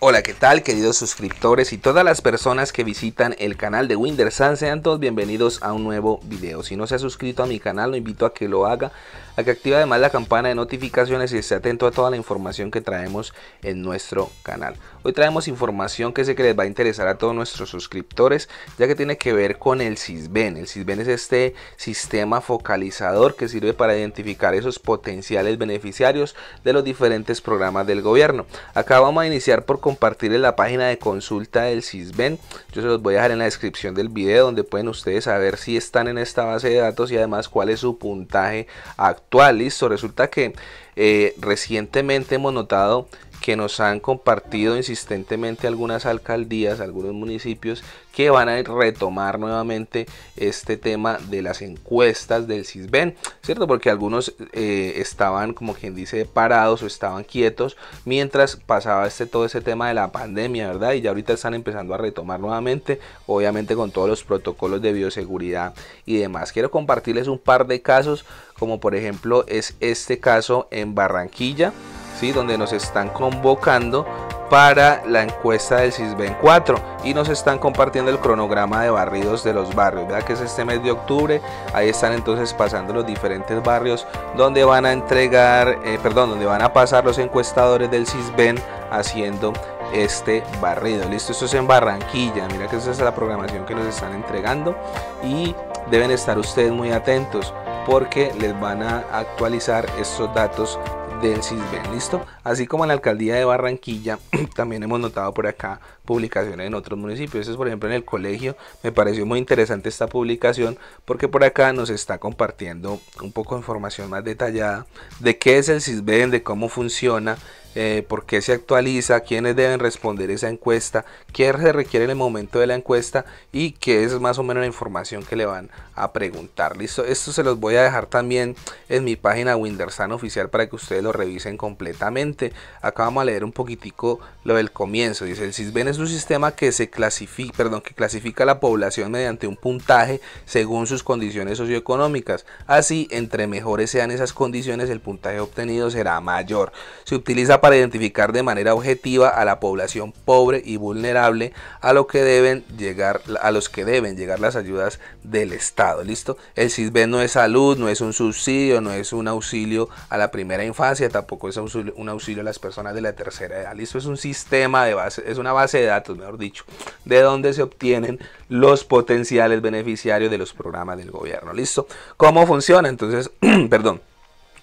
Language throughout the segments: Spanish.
Hola, ¿qué tal queridos suscriptores y todas las personas que visitan el canal de Windersan, Sean todos bienvenidos a un nuevo video. Si no se ha suscrito a mi canal, lo invito a que lo haga, a que active además la campana de notificaciones y esté atento a toda la información que traemos en nuestro canal. Hoy traemos información que sé que les va a interesar a todos nuestros suscriptores, ya que tiene que ver con el SISBEN. El CISBEN es este sistema focalizador que sirve para identificar esos potenciales beneficiarios de los diferentes programas del gobierno. Acá vamos a iniciar por en la página de consulta del CISBEN. Yo se los voy a dejar en la descripción del video donde pueden ustedes saber si están en esta base de datos y además cuál es su puntaje actual. Listo, resulta que eh, recientemente hemos notado que nos han compartido insistentemente algunas alcaldías, algunos municipios que van a retomar nuevamente este tema de las encuestas del CISBEN, ¿cierto? Porque algunos eh, estaban, como quien dice, parados o estaban quietos mientras pasaba este, todo ese tema de la pandemia, ¿verdad? Y ya ahorita están empezando a retomar nuevamente, obviamente con todos los protocolos de bioseguridad y demás. Quiero compartirles un par de casos como por ejemplo es este caso en Barranquilla, ¿sí? donde nos están convocando para la encuesta del CISBEN 4 y nos están compartiendo el cronograma de barridos de los barrios, ¿verdad? que es este mes de octubre, ahí están entonces pasando los diferentes barrios donde van a entregar, eh, perdón, donde van a pasar los encuestadores del CISBEN haciendo este barrido. Listo, esto es en Barranquilla. Mira que esa es la programación que nos están entregando y deben estar ustedes muy atentos porque les van a actualizar estos datos del CISBEN, ¿listo? Así como en la alcaldía de Barranquilla, también hemos notado por acá publicaciones en otros municipios. es, por ejemplo, en el colegio. Me pareció muy interesante esta publicación porque por acá nos está compartiendo un poco información más detallada de qué es el CISBEN, de cómo funciona, eh, por qué se actualiza, quiénes deben responder esa encuesta, qué se requiere en el momento de la encuesta y qué es más o menos la información que le van a preguntar. Listo, esto se los voy a dejar también en mi página Windersan oficial para que ustedes lo revisen completamente. Acá vamos a leer un poquitico lo del comienzo. Dice, el CISBEN es un sistema que se clasifica, perdón, que clasifica a la población mediante un puntaje según sus condiciones socioeconómicas. Así, entre mejores sean esas condiciones, el puntaje obtenido será mayor. Se utiliza para identificar de manera objetiva a la población pobre y vulnerable a, lo que deben llegar, a los que deben llegar las ayudas del Estado. ¿Listo? El Sisben no es salud, no es un subsidio, no es un auxilio a la primera infancia, tampoco es un auxilio a las personas de la tercera edad. Listo, es un sistema de base, es una base de datos, mejor dicho, de donde se obtienen los potenciales beneficiarios de los programas del gobierno. Listo, ¿cómo funciona? Entonces, perdón.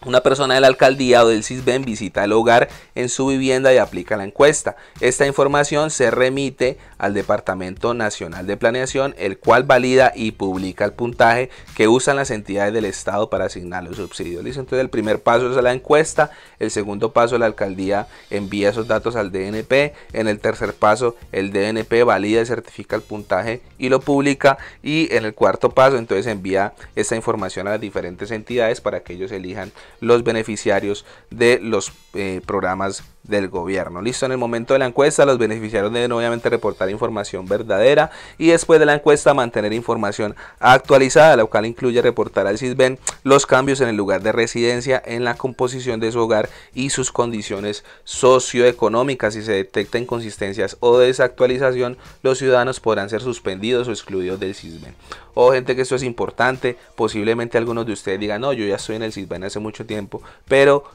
Una persona de la alcaldía o del CISBEN visita el hogar en su vivienda y aplica la encuesta. Esta información se remite al Departamento Nacional de Planeación, el cual valida y publica el puntaje que usan las entidades del Estado para asignar los subsidios. Entonces el primer paso es la encuesta, el segundo paso la alcaldía envía esos datos al DNP, en el tercer paso el DNP valida y certifica el puntaje y lo publica y en el cuarto paso entonces envía esta información a las diferentes entidades para que ellos elijan los beneficiarios de los eh, programas del gobierno. Listo, en el momento de la encuesta los beneficiarios deben obviamente reportar información verdadera y después de la encuesta mantener información actualizada, La cual incluye reportar al CISBEN los cambios en el lugar de residencia, en la composición de su hogar y sus condiciones socioeconómicas. Si se detectan inconsistencias o desactualización, los ciudadanos podrán ser suspendidos o excluidos del CISBEN. O gente que esto es importante, posiblemente algunos de ustedes digan, no, yo ya estoy en el CISBEN hace mucho tiempo, pero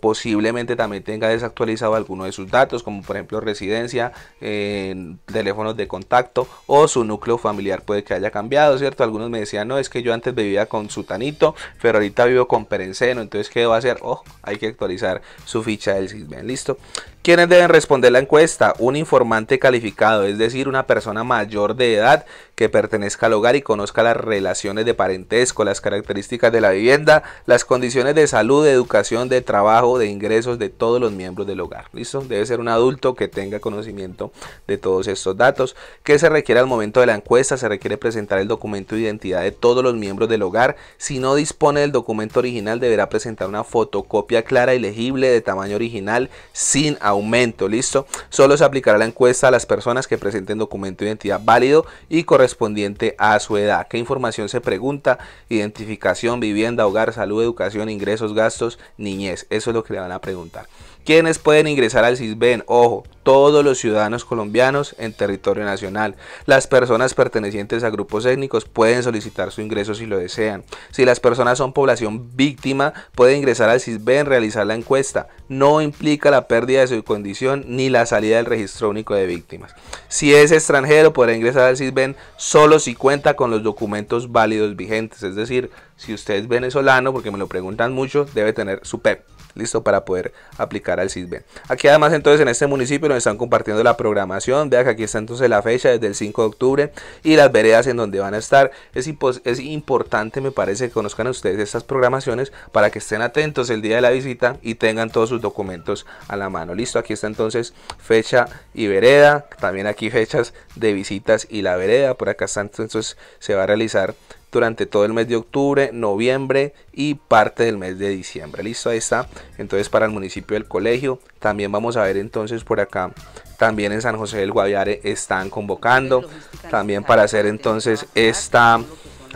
posiblemente también tenga desactualización alguno de sus datos, como por ejemplo residencia, en eh, teléfonos de contacto o su núcleo familiar puede que haya cambiado, ¿cierto? Algunos me decían, no, es que yo antes vivía con Sutanito, pero ahorita vivo con Perenceno, entonces ¿qué va a hacer? o oh, hay que actualizar su ficha del SISBEN, listo. ¿Quiénes deben responder la encuesta? Un informante calificado, es decir, una persona mayor de edad que pertenezca al hogar y conozca las relaciones de parentesco, las características de la vivienda, las condiciones de salud, de educación, de trabajo, de ingresos de todos los miembros del hogar. ¿Listo? Debe ser un adulto que tenga conocimiento de todos estos datos. ¿Qué se requiere al momento de la encuesta? Se requiere presentar el documento de identidad de todos los miembros del hogar. Si no dispone del documento original, deberá presentar una fotocopia clara y legible de tamaño original sin aumento, ¿listo? Solo se aplicará la encuesta a las personas que presenten documento de identidad válido y correspondiente a su edad. ¿Qué información se pregunta? Identificación, vivienda, hogar, salud, educación, ingresos, gastos, niñez. Eso es lo que le van a preguntar. ¿Quiénes pueden ingresar al CISBEN, ojo, todos los ciudadanos colombianos en territorio nacional. Las personas pertenecientes a grupos étnicos pueden solicitar su ingreso si lo desean. Si las personas son población víctima, pueden ingresar al CISBEN, realizar la encuesta. No implica la pérdida de su condición ni la salida del registro único de víctimas. Si es extranjero, podrá ingresar al CISBEN solo si cuenta con los documentos válidos vigentes. Es decir, si usted es venezolano, porque me lo preguntan mucho, debe tener su PEP e listo para poder aplicar al CISBEN. Aquí además entonces en este municipio nos están compartiendo la programación, vean que aquí está entonces la fecha desde el 5 de octubre y las veredas en donde van a estar. Es, es importante me parece que conozcan ustedes estas programaciones para que estén atentos el día de la visita y tengan todos sus documentos a la mano. Listo, aquí está entonces fecha y vereda, también aquí fechas de visitas y la vereda, por acá está entonces se va a realizar durante todo el mes de octubre, noviembre y parte del mes de diciembre. Listo, ahí está. Entonces para el municipio del colegio, también vamos a ver entonces por acá también en San José del Guaviare están convocando también para hacer entonces esta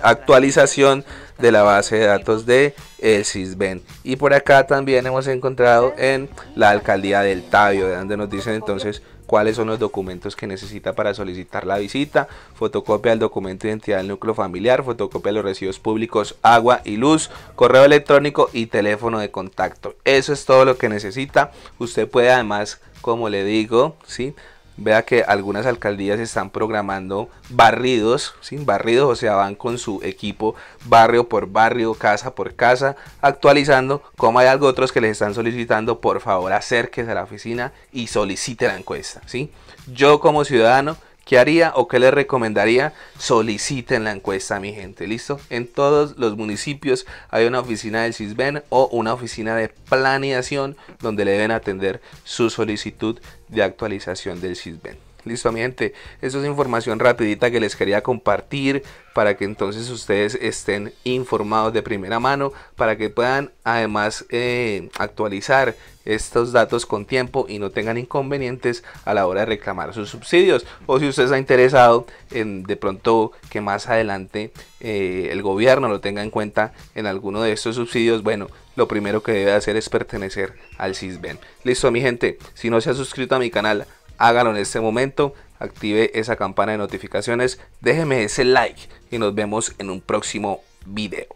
actualización de la base de datos de el CISBEN y por acá también hemos encontrado en la alcaldía del Tabio donde nos dicen entonces cuáles son los documentos que necesita para solicitar la visita, fotocopia del documento de identidad del núcleo familiar, fotocopia de los residuos públicos, agua y luz, correo electrónico y teléfono de contacto. Eso es todo lo que necesita. Usted puede además, como le digo, ¿sí? Vea que algunas alcaldías están programando barridos, sin barridos, o sea, van con su equipo barrio por barrio, casa por casa, actualizando, como hay algo otros que les están solicitando, por favor acérquese a la oficina y solicite la encuesta. ¿sí? Yo como ciudadano ¿Qué haría o qué le recomendaría? Soliciten la encuesta, mi gente, ¿listo? En todos los municipios hay una oficina del CISBEN o una oficina de planeación donde le deben atender su solicitud de actualización del CISBEN. Listo, mi gente. Eso es información rapidita que les quería compartir para que entonces ustedes estén informados de primera mano, para que puedan además eh, actualizar estos datos con tiempo y no tengan inconvenientes a la hora de reclamar sus subsidios. O si usted está interesado en de pronto que más adelante eh, el gobierno lo tenga en cuenta en alguno de estos subsidios, bueno, lo primero que debe hacer es pertenecer al CISBEN. Listo, mi gente. Si no se ha suscrito a mi canal, Hágalo en este momento, active esa campana de notificaciones, déjeme ese like y nos vemos en un próximo video.